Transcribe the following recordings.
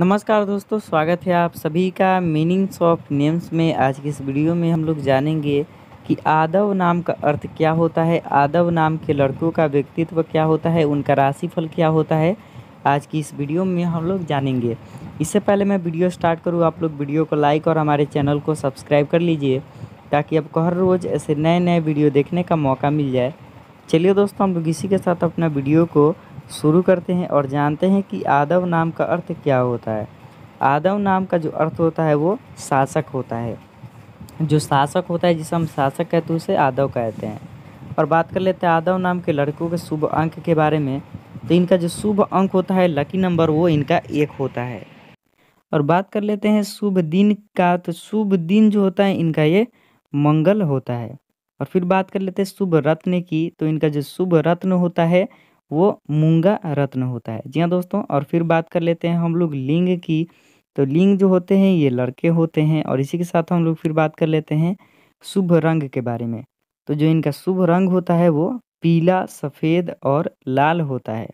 नमस्कार दोस्तों स्वागत है आप सभी का मीनिंग्स ऑफ नेम्स में आज की इस वीडियो में हम लोग जानेंगे कि आदव नाम का अर्थ क्या होता है आदव नाम के लड़कों का व्यक्तित्व क्या होता है उनका राशिफल क्या होता है आज की इस वीडियो में हम लोग जानेंगे इससे पहले मैं वीडियो स्टार्ट करूँ आप लोग वीडियो को लाइक और हमारे चैनल को सब्सक्राइब कर लीजिए ताकि आपको हर रोज़ ऐसे नए नए वीडियो देखने का मौका मिल जाए चलिए दोस्तों हम लोग इसी के साथ अपना वीडियो को शुरू करते हैं और जानते हैं कि आदव नाम का अर्थ क्या होता है आदव नाम का जो अर्थ होता है वो शासक होता है जो शासक होता है जिसे हम शासक कहते हैं उसे आदव कहते हैं और बात कर लेते हैं आदव नाम के लड़कों के शुभ अंक के बारे में तो इनका जो शुभ अंक होता है लकी नंबर वो इनका एक होता है और बात कर लेते हैं शुभ दिन का तो शुभ दिन जो होता है इनका ये मंगल होता है और फिर बात कर लेते हैं शुभ रत्न की तो इनका जो शुभ रत्न होता है वो मूंगा रत्न होता है जी हाँ दोस्तों और फिर बात कर लेते हैं हम लोग लिंग की तो लिंग जो होते हैं ये लड़के होते हैं और इसी के साथ हम लोग फिर बात कर लेते हैं शुभ रंग के बारे में तो जो इनका शुभ रंग होता है वो पीला सफ़ेद और लाल होता है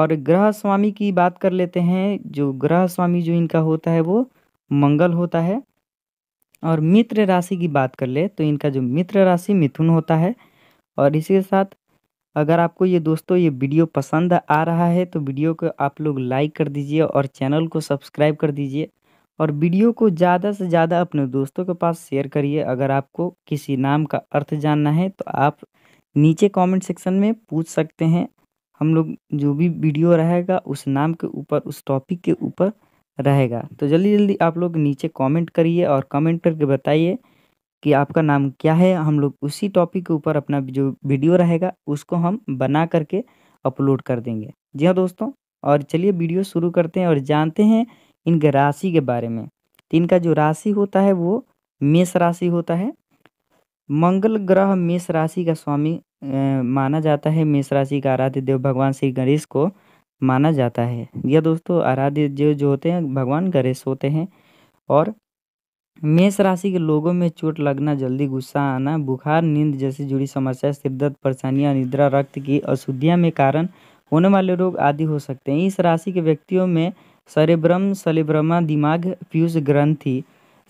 और ग्रह स्वामी की बात कर लेते हैं जो ग्रह स्वामी जो इनका होता है वो मंगल होता है और मित्र राशि की बात कर ले तो इनका जो मित्र राशि मिथुन होता है और इसी के साथ अगर आपको ये दोस्तों ये वीडियो पसंद आ रहा है तो वीडियो को आप लोग लाइक कर दीजिए और चैनल को सब्सक्राइब कर दीजिए और वीडियो को ज़्यादा से ज़्यादा अपने दोस्तों के पास शेयर करिए अगर आपको किसी नाम का अर्थ जानना है तो आप नीचे कमेंट सेक्शन में पूछ सकते हैं हम लोग जो भी वीडियो रहेगा उस नाम के ऊपर उस टॉपिक के ऊपर रहेगा तो जल्दी जल्दी आप लोग नीचे कमेंट करिए और कमेंट करके बताइए कि आपका नाम क्या है हम लोग उसी टॉपिक के ऊपर अपना जो वीडियो रहेगा उसको हम बना करके अपलोड कर देंगे जी हाँ दोस्तों और चलिए वीडियो शुरू करते हैं और जानते हैं इनके राशि के बारे में तो इनका जो राशि होता है वो मेष राशि होता है मंगल ग्रह मेष राशि का स्वामी ए, माना जाता है मेष राशि का आराध्य देव भगवान श्री गणेश को माना जाता है यह हाँ दोस्तों आराध्य देव जो होते हैं भगवान गणेश होते हैं और मेष राशि के लोगों में चोट लगना जल्दी गुस्सा आना बुखार नींद जैसे जुड़ी समस्या सिरदर्द परेशानियां निद्रा रक्त की अशुद्धियां में कारण होने वाले रोग आदि हो सकते हैं इस राशि के व्यक्तियों में सरेब्रम सलेब्रमा दिमाग पीयूष ग्रंथि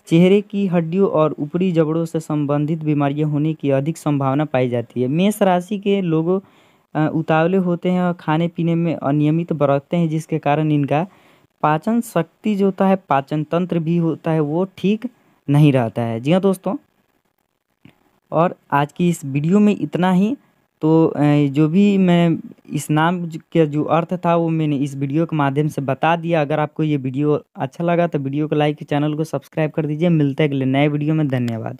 चेहरे की हड्डियों और ऊपरी जबड़ों से संबंधित बीमारियां होने की अधिक संभावना पाई जाती है मेष राशि के लोगों उतावले होते हैं और खाने पीने में अनियमित बरतते हैं जिसके कारण इनका पाचन शक्ति जो होता है पाचन तंत्र भी होता है वो ठीक नहीं रहता है जी हाँ दोस्तों और आज की इस वीडियो में इतना ही तो जो भी मैं इस नाम के जो अर्थ था वो मैंने इस वीडियो के माध्यम से बता दिया अगर आपको ये वीडियो अच्छा लगा तो वीडियो को लाइक चैनल को सब्सक्राइब कर दीजिए मिलते हैं अगले नए वीडियो में धन्यवाद